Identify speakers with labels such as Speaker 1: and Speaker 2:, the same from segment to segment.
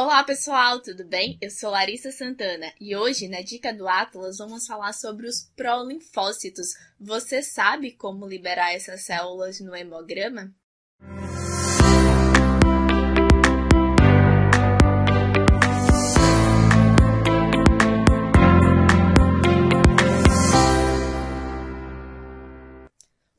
Speaker 1: Olá pessoal, tudo bem? Eu sou Larissa Santana e hoje na Dica do Atlas vamos falar sobre os prolinfócitos. Você sabe como liberar essas células no hemograma?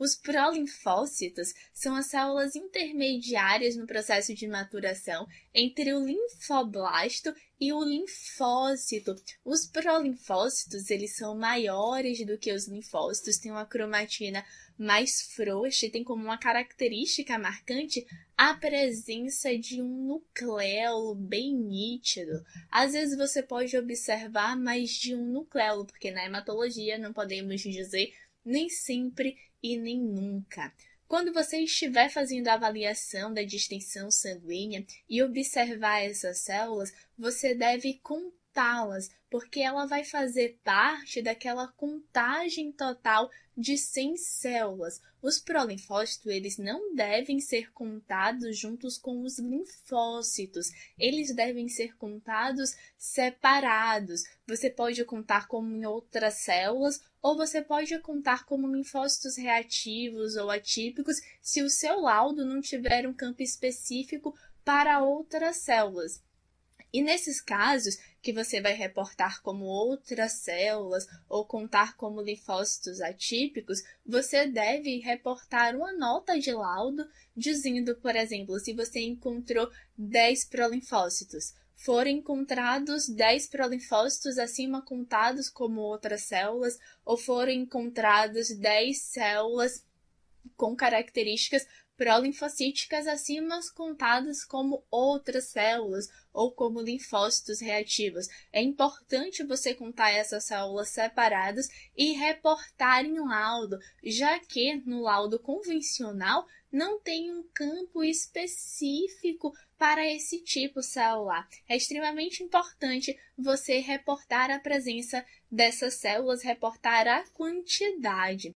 Speaker 1: Os prolinfócitos são as células intermediárias no processo de maturação entre o linfoblasto e o linfócito. Os prolinfócitos eles são maiores do que os linfócitos, têm uma cromatina mais frouxa e tem como uma característica marcante a presença de um nucleolo bem nítido. Às vezes você pode observar mais de um nucleolo, porque na hematologia não podemos dizer nem sempre e nem nunca. Quando você estiver fazendo a avaliação da distensão sanguínea e observar essas células, você deve contar contá-las, porque ela vai fazer parte daquela contagem total de 100 células. Os prolinfócitos, eles não devem ser contados juntos com os linfócitos. Eles devem ser contados separados. Você pode contar como em outras células ou você pode contar como linfócitos reativos ou atípicos se o seu laudo não tiver um campo específico para outras células. E nesses casos, que você vai reportar como outras células ou contar como linfócitos atípicos, você deve reportar uma nota de laudo dizendo, por exemplo, se você encontrou 10 prolinfócitos. Foram encontrados 10 prolinfócitos acima contados como outras células, ou foram encontradas 10 células com características prolinfocíticas acima contadas como outras células ou como linfócitos reativos. É importante você contar essas células separadas e reportar em laudo, já que no laudo convencional não tem um campo específico para esse tipo celular. É extremamente importante você reportar a presença dessas células, reportar a quantidade.